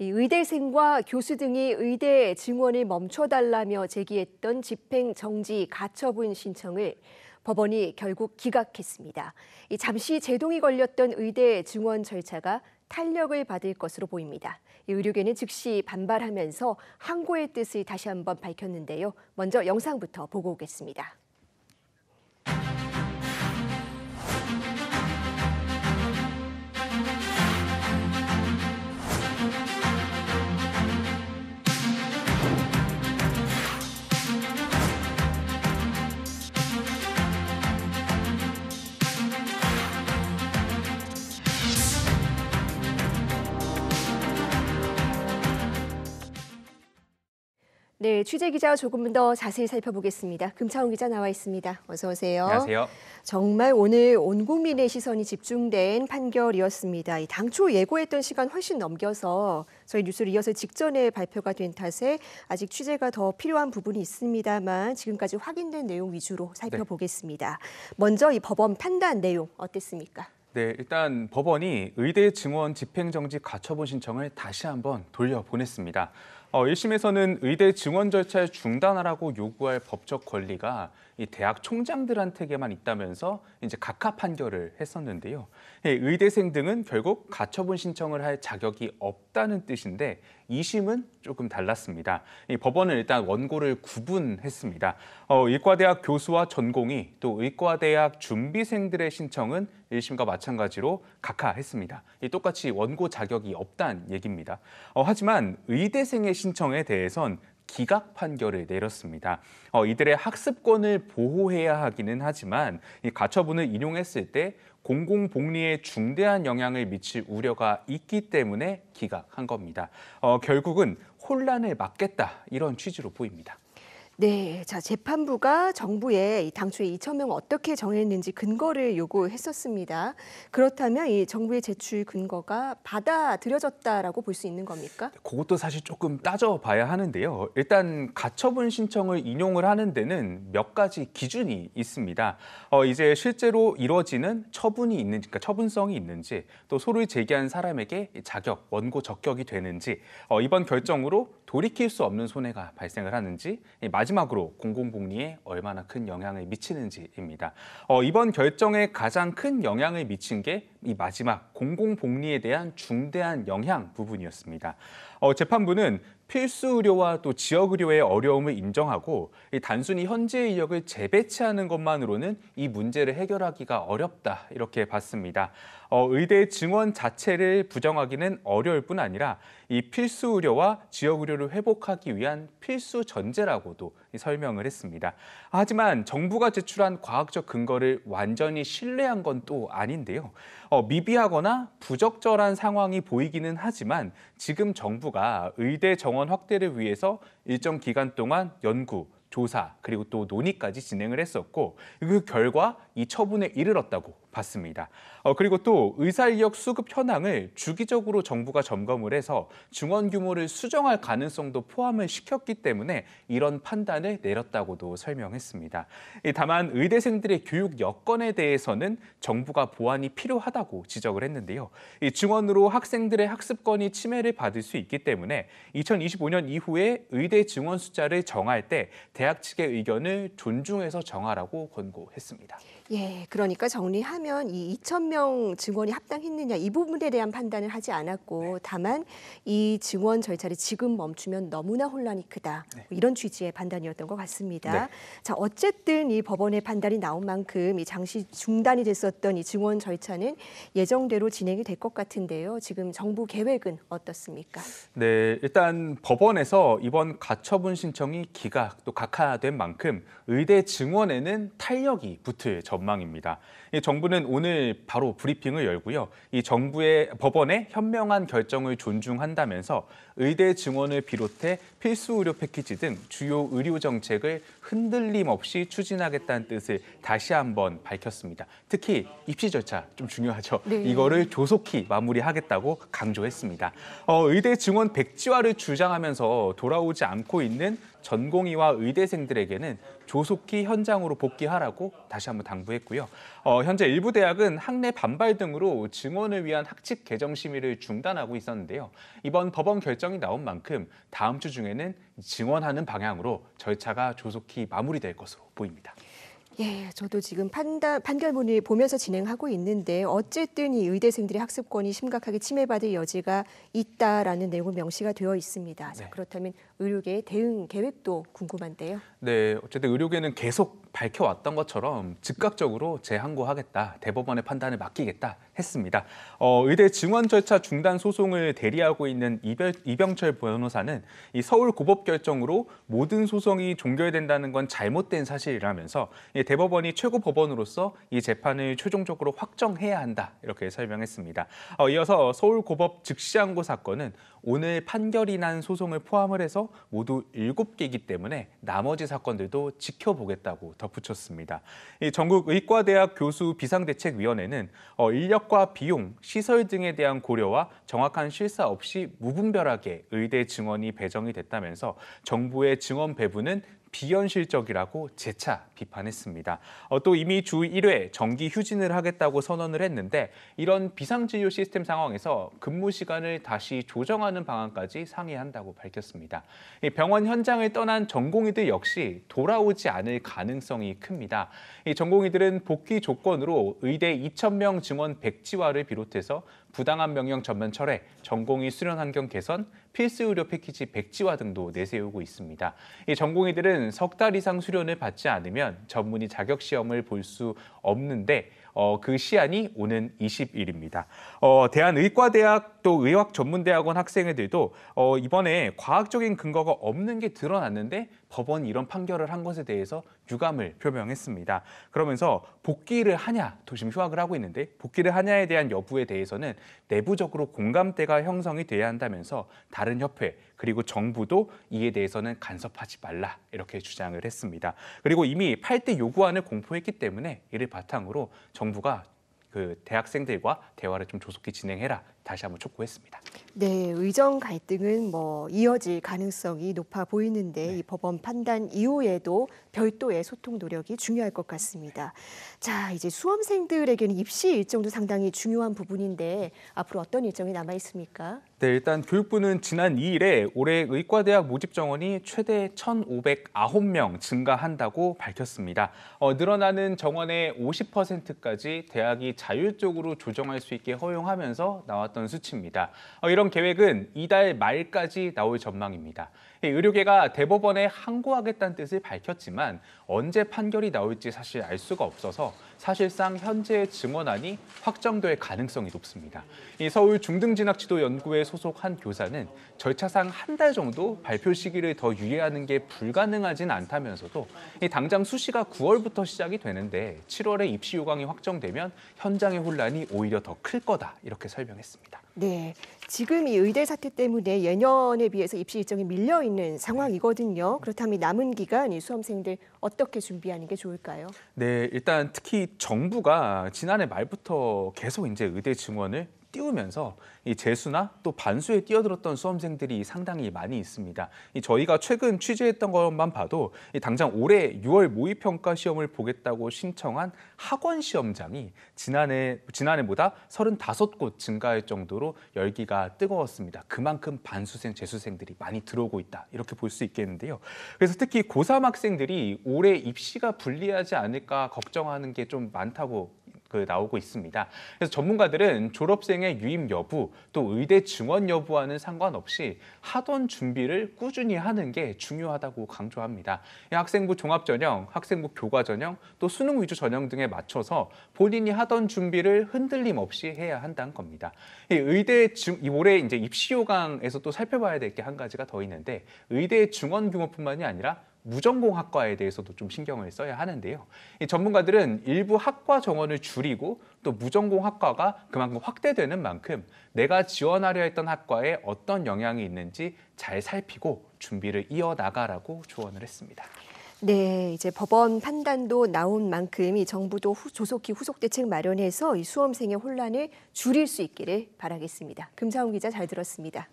의대생과 교수 등이 의대 증원을 멈춰달라며 제기했던 집행정지 가처분 신청을 법원이 결국 기각했습니다. 잠시 제동이 걸렸던 의대 증원 절차가 탄력을 받을 것으로 보입니다. 의료계는 즉시 반발하면서 항고의 뜻을 다시 한번 밝혔는데요. 먼저 영상부터 보고 오겠습니다. 네, 취재 기자 조금 더 자세히 살펴보겠습니다. 금차원 기자 나와 있습니다. 어서 오세요. 안녕하세요. 정말 오늘 온 국민의 시선이 집중된 판결이었습니다. 당초 예고했던 시간 훨씬 넘겨서 저희 뉴스 리허설 직전에 발표가 된 탓에 아직 취재가 더 필요한 부분이 있습니다만 지금까지 확인된 내용 위주로 네. 살펴보겠습니다. 네. 먼저 이 법원 판단 내용 어땠습니까? 네, 일단 법원이 의대 증원 집행정지 가처분 신청을 다시 한번 돌려보냈습니다. 어, 1심에서는 의대 증원 절차를 중단하라고 요구할 법적 권리가 이 대학 총장들한테게만 있다면서 이제 각하 판결을 했었는데요. 예, 의대생 등은 결국 가처분 신청을 할 자격이 없다는 뜻인데 2심은 조금 달랐습니다. 이 법원은 일단 원고를 구분했습니다. 어, 의과대학 교수와 전공이 또 의과대학 준비생들의 신청은 1심과 마찬가지로 각하했습니다. 이 똑같이 원고 자격이 없다는 얘기입니다. 어, 하지만 의대생의 신청에 대해선 기각 판결을 내렸습니다. 어, 이들의 학습권을 보호해야 하기는 하지만 이 가처분을 인용했을 때 공공복리에 중대한 영향을 미칠 우려가 있기 때문에 기각한 겁니다. 어, 결국은 혼란을 막겠다 이런 취지로 보입니다. 네, 자 재판부가 정부에 당초에 2천 명 어떻게 정했는지 근거를 요구했었습니다. 그렇다면 이 정부의 제출 근거가 받아들여졌다라고 볼 수 있는 겁니까? 네, 그것도 사실 조금 따져봐야 하는데요. 일단 가처분 신청을 인용을 하는 데는 몇 가지 기준이 있습니다. 어, 이제 실제로 이루어지는 처분이 있는지, 그러니까 처분성이 있는지, 또 소를 제기한 사람에게 자격, 원고 적격이 되는지, 어, 이번 결정으로 돌이킬 수 없는 손해가 발생을 하는지, 마 마지막으로 공공복리에 얼마나 큰 영향을 미치는지입니다. 어, 이번 결정에 가장 큰 영향을 미친 게이 마지막 공공복리에 대한 중대한 영향 부분이었습니다. 어, 재판부는 필수 의료와 또 지역 의료의 어려움을 인정하고 이 단순히 현재 의 인력을 재배치하는 것만으로는 이 문제를 해결하기가 어렵다 이렇게 봤습니다. 어, 의대 증원 자체를 부정하기는 어려울 뿐 아니라 이 필수 의료와 지역 의료를 회복하기 위한 필수 전제라고도 설명을 했습니다. 하지만 정부가 제출한 과학적 근거를 완전히 신뢰한 건 또 아닌데요. 어, 미비하거나 부적절한 상황이 보이기는 하지만 지금 정부가 의대 정원 확대를 위해서 일정 기간 동안 연구, 조사 그리고 또 논의까지 진행을 했었고 그 결과 이 처분에 이르렀다고 봤습니다. 어, 그리고 또 의사 인력 수급 현황을 주기적으로 정부가 점검을 해서 증원 규모를 수정할 가능성도 포함을 시켰기 때문에 이런 판단을 내렸다고도 설명했습니다. 다만 의대생들의 교육 여건에 대해서는 정부가 보완이 필요하다고 지적을 했는데요. 이 증원으로 학생들의 학습권이 침해를 받을 수 있기 때문에 2025년 이후에 의대 증원 숫자를 정할 때 대학 측의 의견을 존중해서 정하라고 권고했습니다. 예, 그러니까 정리하면 이 2천 명 증원이 합당했느냐 이 부분에 대한 판단을 하지 않았고 네. 다만 이 증원 절차를 지금 멈추면 너무나 혼란이 크다 네. 뭐 이런 취지의 판단이었던 것 같습니다. 네. 자, 어쨌든 이 법원의 판단이 나온 만큼 이 장시 중단이 됐었던 이 증원 절차는 예정대로 진행이 될 것 같은데요. 지금 정부 계획은 어떻습니까? 네, 일단 법원에서 이번 가처분 신청이 기각 또 각하된 만큼 의대 증원에는 탄력이 붙을 전. 전망입니다. 정부는 오늘 바로 브리핑을 열고요. 이 정부의 법원의 현명한 결정을 존중한다면서 의대 증원을 비롯해 필수 의료 패키지 등 주요 의료 정책을 흔들림 없이 추진하겠다는 뜻을 다시 한번 밝혔습니다. 특히 입시 절차 좀 중요하죠. 네. 이거를 조속히 마무리하겠다고 강조했습니다. 어, 의대 증원 백지화를 주장하면서 돌아오지 않고 있는 전공의와 의대생들에게는 조속히 현장으로 복귀하라고 다시 한번 당부했고요. 어, 현재 일부 대학은 학내 반발 등으로 증원을 위한 학칙 개정 심의를 중단하고 있었는데요. 이번 법원 결정 결정이 나온 만큼 다음 주 중에는 증원하는 방향으로 절차가 조속히 마무리될 것으로 보입니다. 예, 저도 지금 판단, 판결문을 보면서 진행하고 있는데 어쨌든 이 의대생들의 학습권이 심각하게 침해받을 여지가 있다라는 내용은 명시가 되어 있습니다. 네. 자, 그렇다면 의료계의 대응 계획도 궁금한데요. 네, 어쨌든 의료계는 계속 밝혀왔던 것처럼 즉각적으로 재항고하겠다, 대법원의 판단을 맡기겠다 했습니다. 어, 의대 증원 절차 중단 소송을 대리하고 있는 이 이병철 변호사는 이 서울 고법 결정으로 모든 소송이 종결된다는 건 잘못된 사실이라면서 이 대법원이 최고 법원으로서 이 재판을 최종적으로 확정해야 한다 이렇게 설명했습니다. 어, 이어서 서울 고법 즉시항고 사건은 오늘 판결이 난 소송을 포함을 해서 모두 7개이기 때문에 나머지 사건들도 지켜보겠다고 덧붙였습니다. 전국의과대학 교수 비상대책위원회는 어, 인력과 비용, 시설 등에 대한 고려와 정확한 실사 없이 무분별하게 의대 증원이 배정이 됐다면서 정부의 증원 배분은 비현실적이라고 재차 비판했습니다. 어, 또 이미 주 1회 정기 휴진을 하겠다고 선언을 했는데 이런 비상진료 시스템 상황에서 근무 시간을 다시 조정하는 방안까지 상의한다고 밝혔습니다. 병원 현장을 떠난 전공의들 역시 돌아오지 않을 가능성이 큽니다. 전공의들은 복귀 조건으로 의대 2,000명 증원 백지화를 비롯해서 부당한 명령 전면 철회, 전공의 수련 환경 개선, 필수 의료 패키지 백지화 등도 내세우고 있습니다. 전공의들은 석 달 이상 수련을 받지 않으면 전문의 자격 시험을 볼 수 없는데 어, 그 시한이 오는 20일입니다. 어, 대한의과대학 또 의학전문대학원 학생들도 어, 이번에 과학적인 근거가 없는 게 드러났는데 법원이 이런 판결을 한 것에 대해서 유감을 표명했습니다. 그러면서 복귀를 하냐, 도심 휴학을 하고 있는데 복귀를 하냐에 대한 여부에 대해서는 내부적으로 공감대가 형성이 돼야 한다면서 다른 협회, 그리고 정부도 이에 대해서는 간섭하지 말라 이렇게 주장을 했습니다. 그리고 이미 8대 요구안을 공포했기 때문에 이를 바탕으로 정부가 그 대학생들과 대화를 좀 조속히 진행해라 다시 한번 촉구했습니다. 네, 의정 갈등은 뭐 이어질 가능성이 높아 보이는데 네. 이 법원 판단 이후에도 별도의 소통 노력이 중요할 것 같습니다. 자, 이제 수험생들에게는 입시 일정도 상당히 중요한 부분인데 앞으로 어떤 일정이 남아 있습니까? 네, 일단 교육부는 지난 2일에 올해 의과대학 모집 정원이 최대 1,509명 증가한다고 밝혔습니다. 어, 늘어나는 정원의 50%까지 대학이 자율적으로 조정할 수 있게 허용하면서 나왔 나왔던 수치입니다. 어, 이런 계획은 이달 말까지 나올 전망입니다. 예, 의료계가 대법원에 항고하겠다는 뜻을 밝혔지만 언제 판결이 나올지 사실 알 수가 없어서 사실상 현재의 증언안이 확정될 가능성이 높습니다. 이 서울 중등진학지도연구회 소속 한 교사는 절차상 한 달 정도 발표 시기를 더 유예하는 게 불가능하진 않다면서도 당장 수시가 9월부터 시작이 되는데 7월에 입시 요강이 확정되면 현장의 혼란이 오히려 더 클 거다 이렇게 설명했습니다. 네. 지금 이 의대 사태 때문에 예년에 비해서 입시 일정이 밀려 있는 상황이거든요. 그렇다면 남은 기간 이 수험생들 어떻게 준비하는 게 좋을까요? 네, 일단 특히 정부가 지난해 말부터 계속 이제 의대 증원을 띄우면서 이 재수나 또 반수에 뛰어들었던 수험생들이 상당히 많이 있습니다. 이 저희가 최근 취재했던 것만 봐도 이 당장 올해 6월 모의평가 시험을 보겠다고 신청한 학원 시험장이 지난해 지난해보다 35곳 증가할 정도로 열기가 뜨거웠습니다. 그만큼 반수생 재수생들이 많이 들어오고 있다 이렇게 볼 수 있겠는데요. 그래서 특히 고3 학생들이 올해 입시가 불리하지 않을까 걱정하는 게 좀 많다고 그 나오고 있습니다. 그래서 전문가들은 졸업생의 유입 여부 또 의대 증원 여부와는 상관없이 하던 준비를 꾸준히 하는 게 중요하다고 강조합니다. 학생부 종합 전형, 학생부 교과 전형, 또 수능 위주 전형 등에 맞춰서 본인이 하던 준비를 흔들림 없이 해야 한다는 겁니다. 의대 올해 이제 입시 요강에서 또 살펴봐야 될 게 한 가지가 더 있는데 의대 증원 규모뿐만이 아니라 무전공 학과에 대해서도 좀 신경을 써야 하는데요. 전문가들은 일부 학과 정원을 줄이고 또 무전공 학과가 그만큼 확대되는 만큼 내가 지원하려 했던 학과에 어떤 영향이 있는지 잘 살피고 준비를 이어나가라고 조언을 했습니다. 네, 이제 법원 판단도 나온 만큼 이 정부도 후, 조속히 후속 대책 마련해서 이 수험생의 혼란을 줄일 수 있기를 바라겠습니다. 금사훈 기자 잘 들었습니다.